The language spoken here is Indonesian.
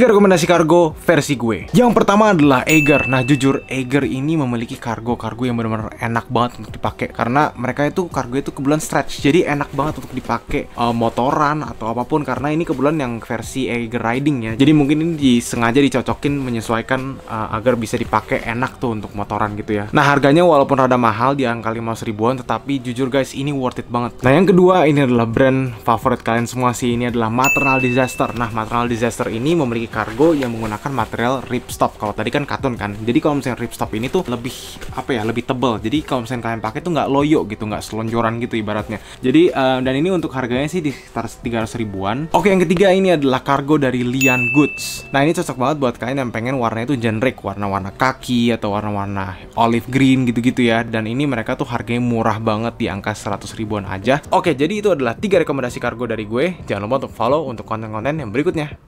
3 rekomendasi kargo versi gue. Yang pertama adalah Eiger. Nah, jujur Eiger ini memiliki kargo-kargo yang benar-benar enak banget untuk dipakai karena mereka itu kargo itu kebetulan stretch. Jadi enak banget untuk dipakai uh, motoran atau apapun karena ini kebetulan yang versi Eiger riding ya. Jadi mungkin ini disengaja dicocokin menyesuaikan uh, agar bisa dipakai enak tuh untuk motoran gitu ya. Nah, harganya walaupun rada mahal di angka 5 ribuan tetapi jujur guys ini worth it banget. Nah, yang kedua ini adalah brand favorit kalian semua sih. Ini adalah Maternal Disaster. Nah, Maternal Disaster ini memiliki kargo yang menggunakan material ripstop. Kalau tadi kan katun kan. Jadi kalau misalnya ripstop ini tuh lebih apa ya, lebih tebal. Jadi kalau misalnya kalian pakai tuh nggak loyo gitu, nggak selonjoran gitu ibaratnya. Jadi uh, dan ini untuk harganya sih di sekitar 300 ribuan. Oke, yang ketiga ini adalah kargo dari Lian Goods. Nah, ini cocok banget buat kalian yang pengen warnanya tuh generic, warna-warna kaki atau warna-warna olive green gitu-gitu ya. Dan ini mereka tuh harganya murah banget di angka 100 ribuan aja. Oke, jadi itu adalah tiga rekomendasi kargo dari gue. Jangan lupa untuk follow untuk konten-konten yang berikutnya.